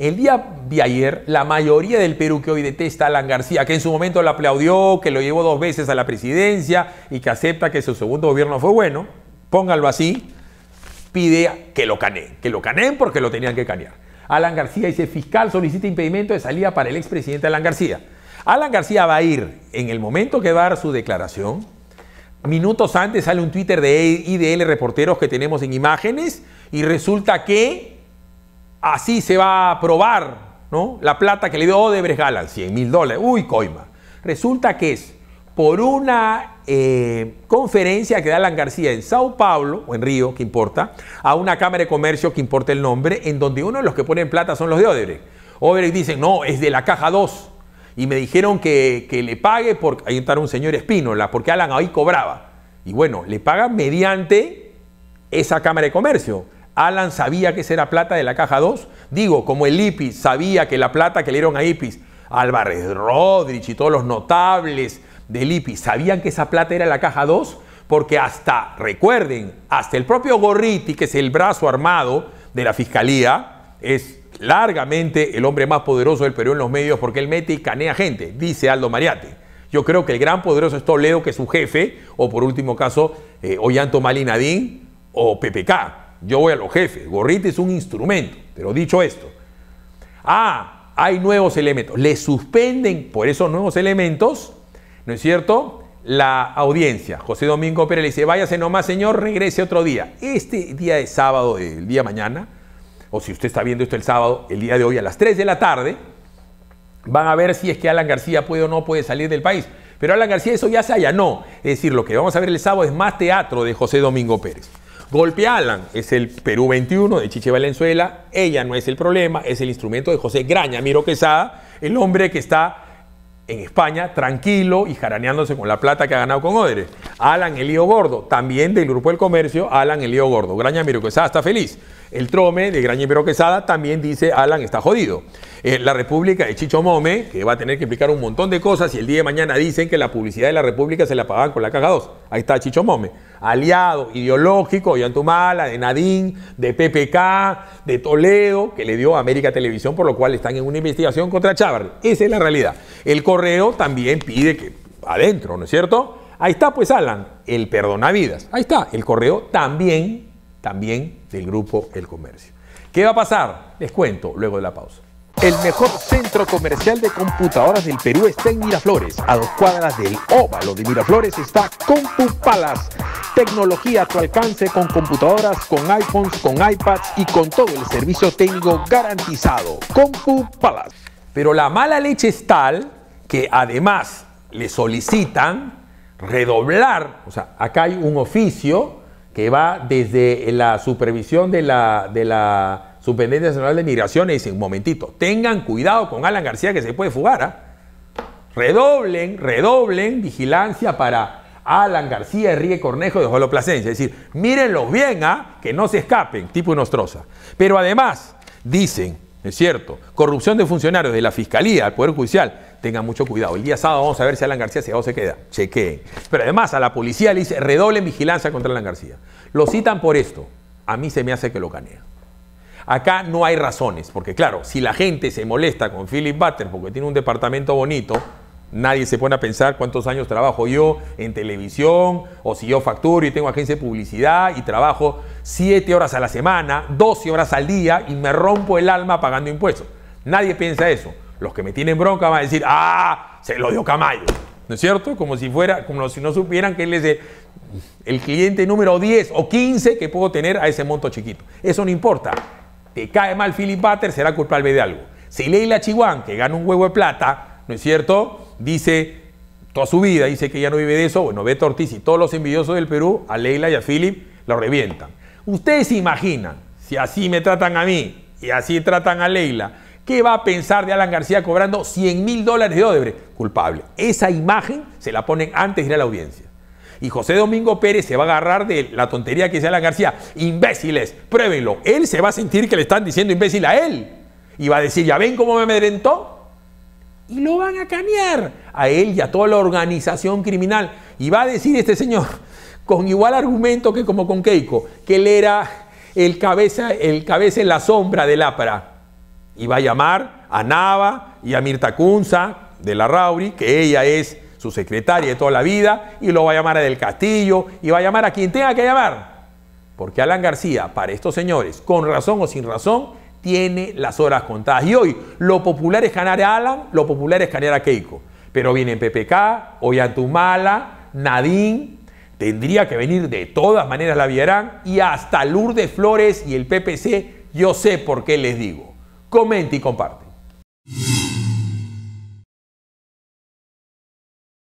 El día de ayer, la mayoría del Perú que hoy detesta a Alan García, que en su momento lo aplaudió, que lo llevó dos veces a la presidencia y que acepta que su segundo gobierno fue bueno, póngalo así, pide que lo caneen, que lo caneen porque lo tenían que canear. Alan García dice, fiscal solicita impedimento de salida para el expresidente Alan García. Alan García va a ir en el momento que va a dar su declaración. Minutos antes sale un Twitter de IDL Reporteros que tenemos en imágenes y resulta que Así se va a probar ¿no? la plata que le dio Odebrecht Galán, 100 mil dólares. Uy, coima. Resulta que es por una eh, conferencia que da Alan García en Sao Paulo, o en Río, que importa, a una Cámara de Comercio, que importa el nombre, en donde uno de los que ponen plata son los de Odebrecht. Odebrecht dicen, no, es de la caja 2. Y me dijeron que, le pague, por, ahí está un señor Espínola, porque Alan ahí cobraba. Y bueno, le pagan mediante esa Cámara de Comercio. Alan sabía que esa era plata de la caja 2. Digo, como el IPIS sabía que la plata que le dieron a IPIS, Álvarez Rodríguez y todos los notables del IPI sabían que esa plata era la caja 2, porque hasta, recuerden, hasta el propio Gorriti, que es el brazo armado de la fiscalía, es largamente el hombre más poderoso del Perú en los medios porque él mete y canea gente, dice Aldo Mariate. Yo creo que el gran poderoso es Toledo, que es su jefe, o por último caso, eh, Ollanto Malinadín o PPK yo voy a los jefes. gorrit es un instrumento, pero dicho esto. Ah, hay nuevos elementos. Le suspenden por esos nuevos elementos, ¿no es cierto? La audiencia. José Domingo Pérez le dice, váyase nomás, señor, regrese otro día. Este día de sábado, el día mañana, o si usted está viendo esto el sábado, el día de hoy a las 3 de la tarde, van a ver si es que Alan García puede o no puede salir del país. Pero Alan García eso ya se no. Es decir, lo que vamos a ver el sábado es más teatro de José Domingo Pérez. Golpe Alan es el Perú 21 de Chiche Valenzuela. Ella no es el problema, es el instrumento de José Graña, Miro Quesada, el hombre que está en España tranquilo y jaraneándose con la plata que ha ganado con Odres. Alan Elío Gordo, también del Grupo del Comercio, Alan Elío Gordo. Graña Miro Quesada está feliz. El Trome de Graña Quesada también dice Alan está jodido. Eh, la República de Chicho Mome, que va a tener que explicar un montón de cosas y el día de mañana dicen que la publicidad de la República se la pagaban con la caja 2. Ahí está Chicho Mome. Aliado ideológico de Antumala, de Nadín, de PPK, de Toledo, que le dio a América Televisión, por lo cual están en una investigación contra Chávez. Esa es la realidad. El correo también pide que adentro, ¿no es cierto? Ahí está pues Alan, el perdonavidas. Ahí está, el correo también, también del grupo El Comercio. ¿Qué va a pasar? Les cuento luego de la pausa. El mejor centro comercial de computadoras del Perú está en Miraflores. A dos cuadras del óvalo de Miraflores está CompuPalas. Tecnología a tu alcance con computadoras, con iPhones, con iPads y con todo el servicio técnico garantizado. CompuPalas. Pero la mala leche es tal que además le solicitan redoblar, o sea, acá hay un oficio que va desde la supervisión de la, de la Nacional de Migraciones y dicen, un momentito, tengan cuidado con Alan García que se puede fugar, ¿ah? redoblen, redoblen vigilancia para Alan García, Enrique Cornejo de Joloplacencia, Es decir, mírenlos bien, ¿ah? que no se escapen, tipo nostroza Pero además, dicen, es cierto, corrupción de funcionarios de la Fiscalía, del Poder Judicial, tengan mucho cuidado. El día sábado vamos a ver si Alan García se va o se queda. Chequeen. Pero además a la policía le dice, redoblen vigilancia contra Alan García. Lo citan por esto. A mí se me hace que lo canea. Acá no hay razones, porque claro, si la gente se molesta con Philip Butter porque tiene un departamento bonito, nadie se pone a pensar cuántos años trabajo yo en televisión, o si yo facturo y tengo agencia de publicidad y trabajo 7 horas a la semana, 12 horas al día y me rompo el alma pagando impuestos. Nadie piensa eso los que me tienen bronca van a decir, ah, se lo dio Camayo. ¿No es cierto? Como si fuera, como si no supieran que él es el, cliente número 10 o 15 que puedo tener a ese monto chiquito. Eso no importa. Te cae mal Philip Butter, será culpable de algo. Si Leila Chihuán, que gana un huevo de plata, ¿no es cierto? Dice toda su vida, dice que ya no vive de eso, bueno, Beto Ortiz y todos los envidiosos del Perú, a Leila y a Philip, lo revientan. Ustedes se imaginan, si así me tratan a mí y así tratan a Leila, ¿Qué va a pensar de Alan García cobrando 100 mil dólares de Odebrecht? Culpable. Esa imagen se la ponen antes de ir a la audiencia. Y José Domingo Pérez se va a agarrar de la tontería que dice Alan García. Imbéciles, pruébenlo. Él se va a sentir que le están diciendo imbécil a él. Y va a decir, ¿ya ven cómo me amedrentó? Y lo van a canear a él y a toda la organización criminal. Y va a decir este señor, con igual argumento que como con Keiko, que él era el cabeza, el cabeza en la sombra del APRA. Y va a llamar a Nava y a Mirta Kunza de la Rauri, que ella es su secretaria de toda la vida, y lo va a llamar a Del Castillo, y va a llamar a quien tenga que llamar. Porque Alan García, para estos señores, con razón o sin razón, tiene las horas contadas. Y hoy lo popular es ganar a Alan, lo popular es ganar a Keiko. Pero viene PPK, Ollantumala, Nadine, tendría que venir de todas maneras la Villarán y hasta Lourdes Flores y el PPC, yo sé por qué les digo comenta y comparte.